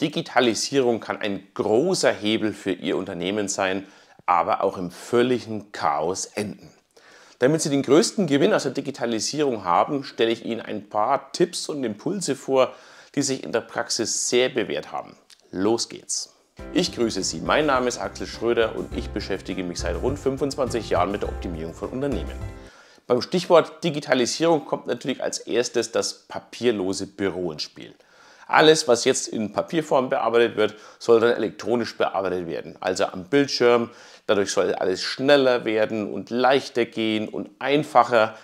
Digitalisierung kann ein großer Hebel für Ihr Unternehmen sein, aber auch im völligen Chaos enden. Damit Sie den größten Gewinn aus der Digitalisierung haben, stelle ich Ihnen ein paar Tipps und Impulse vor, die sich in der Praxis sehr bewährt haben. Los geht's! Ich grüße Sie, mein Name ist Axel Schröder und ich beschäftige mich seit rund 25 Jahren mit der Optimierung von Unternehmen. Beim Stichwort Digitalisierung kommt natürlich als erstes das papierlose Büro ins Spiel – alles, was jetzt in Papierform bearbeitet wird, soll dann elektronisch bearbeitet werden. Also am Bildschirm. Dadurch soll alles schneller werden und leichter gehen und einfacher.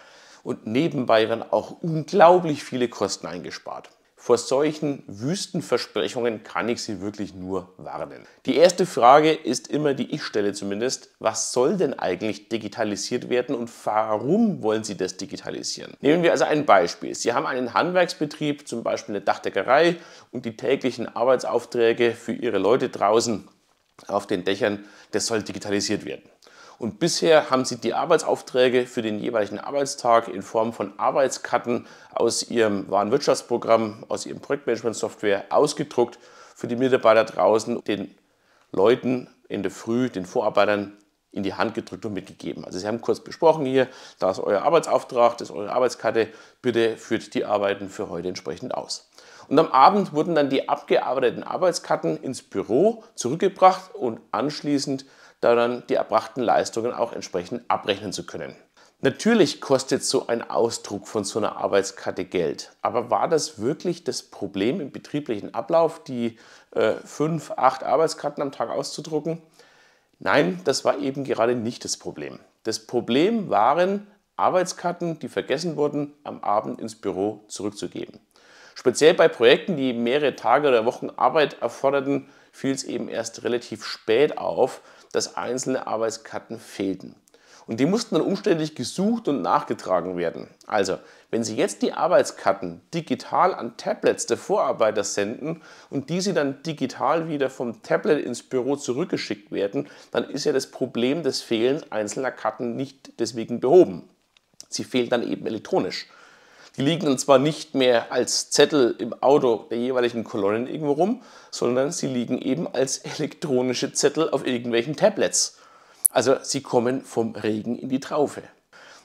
Und nebenbei werden auch unglaublich viele Kosten eingespart. Vor solchen Wüstenversprechungen kann ich Sie wirklich nur warnen. Die erste Frage ist immer, die ich stelle zumindest, was soll denn eigentlich digitalisiert werden und warum wollen Sie das digitalisieren? Nehmen wir also ein Beispiel. Sie haben einen Handwerksbetrieb, zum Beispiel eine Dachdeckerei und die täglichen Arbeitsaufträge für Ihre Leute draußen auf den Dächern, das soll digitalisiert werden. Und bisher haben Sie die Arbeitsaufträge für den jeweiligen Arbeitstag in Form von Arbeitskarten aus Ihrem Warenwirtschaftsprogramm, aus Ihrem Projektmanagement-Software ausgedruckt für die Mitarbeiter draußen, den Leuten in der Früh, den Vorarbeitern in die Hand gedrückt und mitgegeben. Also Sie haben kurz besprochen hier, da ist euer Arbeitsauftrag, das ist eure Arbeitskarte, bitte führt die Arbeiten für heute entsprechend aus. Und am Abend wurden dann die abgearbeiteten Arbeitskarten ins Büro zurückgebracht und anschließend dann die erbrachten Leistungen auch entsprechend abrechnen zu können. Natürlich kostet so ein Ausdruck von so einer Arbeitskarte Geld, aber war das wirklich das Problem im betrieblichen Ablauf, die äh, fünf, acht Arbeitskarten am Tag auszudrucken? Nein, das war eben gerade nicht das Problem. Das Problem waren Arbeitskarten, die vergessen wurden, am Abend ins Büro zurückzugeben. Speziell bei Projekten, die mehrere Tage oder Wochen Arbeit erforderten, fiel es eben erst relativ spät auf, dass einzelne Arbeitskarten fehlten. Und die mussten dann umständlich gesucht und nachgetragen werden. Also, wenn Sie jetzt die Arbeitskarten digital an Tablets der Vorarbeiter senden und diese dann digital wieder vom Tablet ins Büro zurückgeschickt werden, dann ist ja das Problem des Fehlens einzelner Karten nicht deswegen behoben. Sie fehlen dann eben elektronisch. Die liegen dann zwar nicht mehr als Zettel im Auto der jeweiligen Kolonnen irgendwo rum, sondern sie liegen eben als elektronische Zettel auf irgendwelchen Tablets. Also sie kommen vom Regen in die Traufe.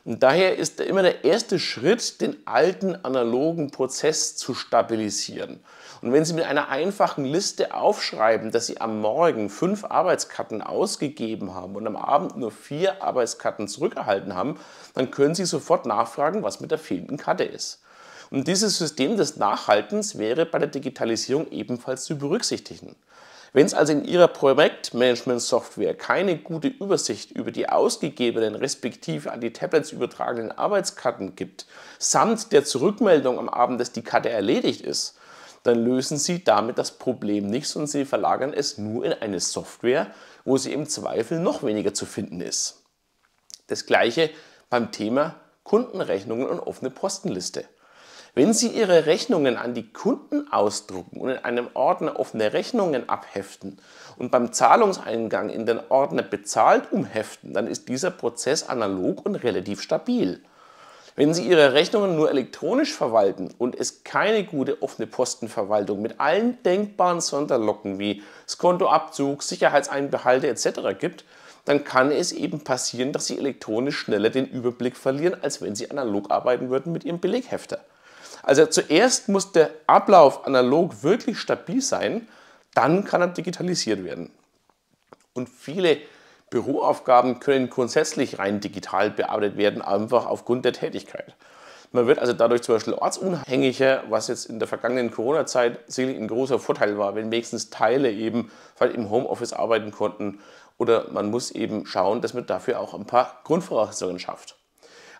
Und daher ist immer der erste Schritt, den alten analogen Prozess zu stabilisieren. Und wenn Sie mit einer einfachen Liste aufschreiben, dass Sie am Morgen fünf Arbeitskarten ausgegeben haben und am Abend nur vier Arbeitskarten zurückerhalten haben, dann können Sie sofort nachfragen, was mit der fehlenden Karte ist. Und dieses System des Nachhaltens wäre bei der Digitalisierung ebenfalls zu berücksichtigen. Wenn es also in Ihrer Projektmanagement-Software keine gute Übersicht über die ausgegebenen respektive an die Tablets übertragenen Arbeitskarten gibt, samt der Zurückmeldung am Abend, dass die Karte erledigt ist, dann lösen Sie damit das Problem nicht, sondern Sie verlagern es nur in eine Software, wo sie im Zweifel noch weniger zu finden ist. Das gleiche beim Thema Kundenrechnungen und offene Postenliste. Wenn Sie Ihre Rechnungen an die Kunden ausdrucken und in einem Ordner offene Rechnungen abheften und beim Zahlungseingang in den Ordner bezahlt umheften, dann ist dieser Prozess analog und relativ stabil. Wenn Sie Ihre Rechnungen nur elektronisch verwalten und es keine gute offene Postenverwaltung mit allen denkbaren Sonderlocken wie Skontoabzug, Sicherheitseinbehalte etc. gibt, dann kann es eben passieren, dass Sie elektronisch schneller den Überblick verlieren, als wenn Sie analog arbeiten würden mit Ihrem Beleghefter. Also zuerst muss der Ablauf analog wirklich stabil sein, dann kann er digitalisiert werden. Und viele Büroaufgaben können grundsätzlich rein digital bearbeitet werden, einfach aufgrund der Tätigkeit. Man wird also dadurch zum Beispiel ortsunabhängiger, was jetzt in der vergangenen Corona-Zeit sicherlich ein großer Vorteil war, wenn wenigstens Teile eben im Homeoffice arbeiten konnten. Oder man muss eben schauen, dass man dafür auch ein paar Grundvoraussetzungen schafft.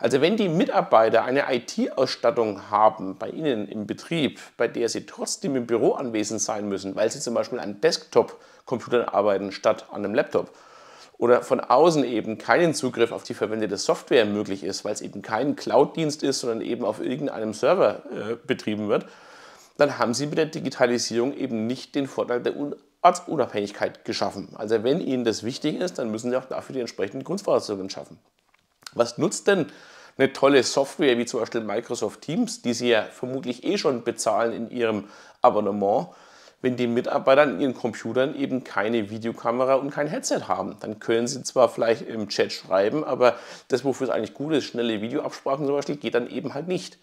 Also wenn die Mitarbeiter eine IT-Ausstattung haben bei Ihnen im Betrieb, bei der Sie trotzdem im Büro anwesend sein müssen, weil Sie zum Beispiel an Desktop-Computern arbeiten statt an einem Laptop, oder von außen eben keinen Zugriff auf die verwendete Software möglich ist, weil es eben kein Cloud-Dienst ist, sondern eben auf irgendeinem Server äh, betrieben wird, dann haben Sie mit der Digitalisierung eben nicht den Vorteil der Ortsunabhängigkeit geschaffen. Also wenn Ihnen das wichtig ist, dann müssen Sie auch dafür die entsprechenden Grundvoraussetzungen schaffen. Was nutzt denn eine tolle Software wie zum Beispiel Microsoft Teams, die Sie ja vermutlich eh schon bezahlen in Ihrem Abonnement, wenn die Mitarbeiter an ihren Computern eben keine Videokamera und kein Headset haben. Dann können sie zwar vielleicht im Chat schreiben, aber das, wofür es eigentlich gut ist, schnelle Videoabsprachen zum Beispiel, geht dann eben halt nicht.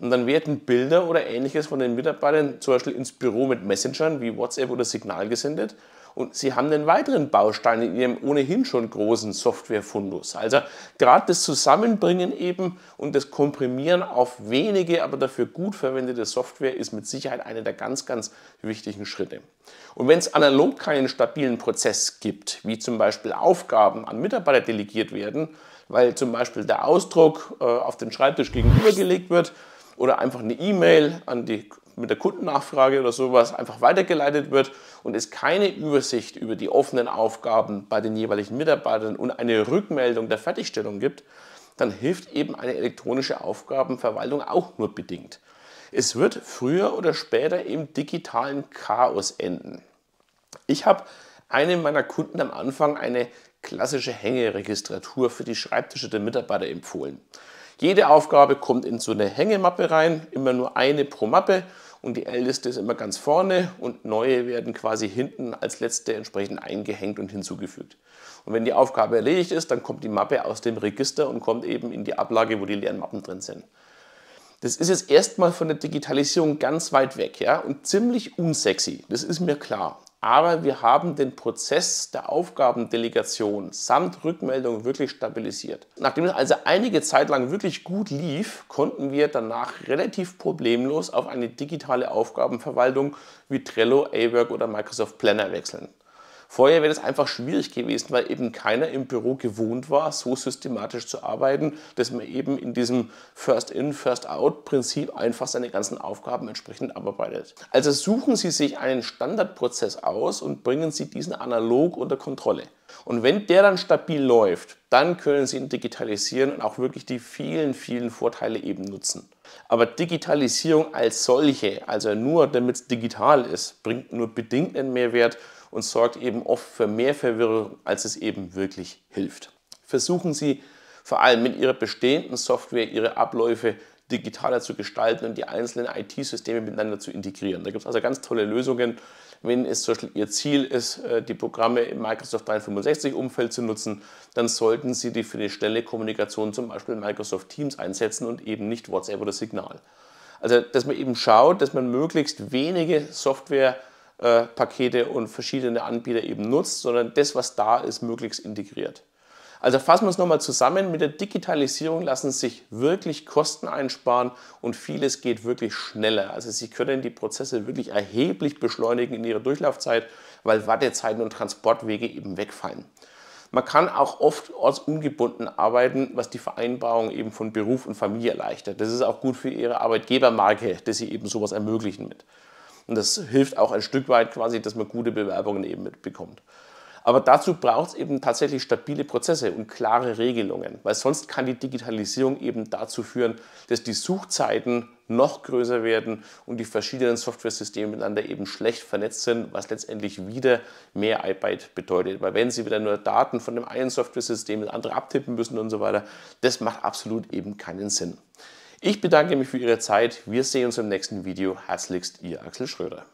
Und dann werden Bilder oder ähnliches von den Mitarbeitern zum Beispiel ins Büro mit Messengern wie WhatsApp oder Signal gesendet. Und Sie haben einen weiteren Baustein in Ihrem ohnehin schon großen Softwarefundus. Also gerade das Zusammenbringen eben und das Komprimieren auf wenige, aber dafür gut verwendete Software ist mit Sicherheit einer der ganz, ganz wichtigen Schritte. Und wenn es analog keinen stabilen Prozess gibt, wie zum Beispiel Aufgaben an Mitarbeiter delegiert werden, weil zum Beispiel der Ausdruck äh, auf den Schreibtisch gegenübergelegt wird, oder einfach eine E-Mail an die mit der Kundennachfrage oder sowas einfach weitergeleitet wird und es keine Übersicht über die offenen Aufgaben bei den jeweiligen Mitarbeitern und eine Rückmeldung der Fertigstellung gibt, dann hilft eben eine elektronische Aufgabenverwaltung auch nur bedingt. Es wird früher oder später im digitalen Chaos enden. Ich habe einem meiner Kunden am Anfang eine klassische Hängeregistratur für die Schreibtische der Mitarbeiter empfohlen. Jede Aufgabe kommt in so eine Hängemappe rein, immer nur eine pro Mappe und die älteste ist immer ganz vorne und neue werden quasi hinten als letzte entsprechend eingehängt und hinzugefügt. Und wenn die Aufgabe erledigt ist, dann kommt die Mappe aus dem Register und kommt eben in die Ablage, wo die leeren Mappen drin sind. Das ist jetzt erstmal von der Digitalisierung ganz weit weg ja, und ziemlich unsexy, das ist mir klar aber wir haben den Prozess der Aufgabendelegation samt Rückmeldung wirklich stabilisiert. Nachdem es also einige Zeit lang wirklich gut lief, konnten wir danach relativ problemlos auf eine digitale Aufgabenverwaltung wie Trello, AWork oder Microsoft Planner wechseln. Vorher wäre das einfach schwierig gewesen, weil eben keiner im Büro gewohnt war, so systematisch zu arbeiten, dass man eben in diesem First-In, First-Out-Prinzip einfach seine ganzen Aufgaben entsprechend abarbeitet. Also suchen Sie sich einen Standardprozess aus und bringen Sie diesen analog unter Kontrolle. Und wenn der dann stabil läuft, dann können Sie ihn digitalisieren und auch wirklich die vielen, vielen Vorteile eben nutzen. Aber Digitalisierung als solche, also nur damit es digital ist, bringt nur bedingt einen Mehrwert, und sorgt eben oft für mehr Verwirrung, als es eben wirklich hilft. Versuchen Sie vor allem mit Ihrer bestehenden Software Ihre Abläufe digitaler zu gestalten und die einzelnen IT-Systeme miteinander zu integrieren. Da gibt es also ganz tolle Lösungen, wenn es zum Beispiel Ihr Ziel ist, äh, die Programme im Microsoft 365-Umfeld zu nutzen, dann sollten Sie die für die schnelle Kommunikation zum Beispiel Microsoft Teams einsetzen und eben nicht WhatsApp oder Signal. Also, dass man eben schaut, dass man möglichst wenige Software- äh, Pakete und verschiedene Anbieter eben nutzt, sondern das, was da ist, möglichst integriert. Also fassen wir es nochmal zusammen, mit der Digitalisierung lassen sich wirklich Kosten einsparen und vieles geht wirklich schneller. Also Sie können die Prozesse wirklich erheblich beschleunigen in ihrer Durchlaufzeit, weil Wartezeiten und Transportwege eben wegfallen. Man kann auch oft ortsungebunden arbeiten, was die Vereinbarung eben von Beruf und Familie erleichtert. Das ist auch gut für Ihre Arbeitgebermarke, dass Sie eben sowas ermöglichen mit. Und das hilft auch ein Stück weit quasi, dass man gute Bewerbungen eben mitbekommt. Aber dazu braucht es eben tatsächlich stabile Prozesse und klare Regelungen, weil sonst kann die Digitalisierung eben dazu führen, dass die Suchzeiten noch größer werden und die verschiedenen Softwaresysteme miteinander eben schlecht vernetzt sind, was letztendlich wieder mehr Arbeit bedeutet. Weil wenn Sie wieder nur Daten von dem einen Softwaresystem ins andere abtippen müssen und so weiter, das macht absolut eben keinen Sinn. Ich bedanke mich für Ihre Zeit. Wir sehen uns im nächsten Video. Herzlichst, Ihr Axel Schröder.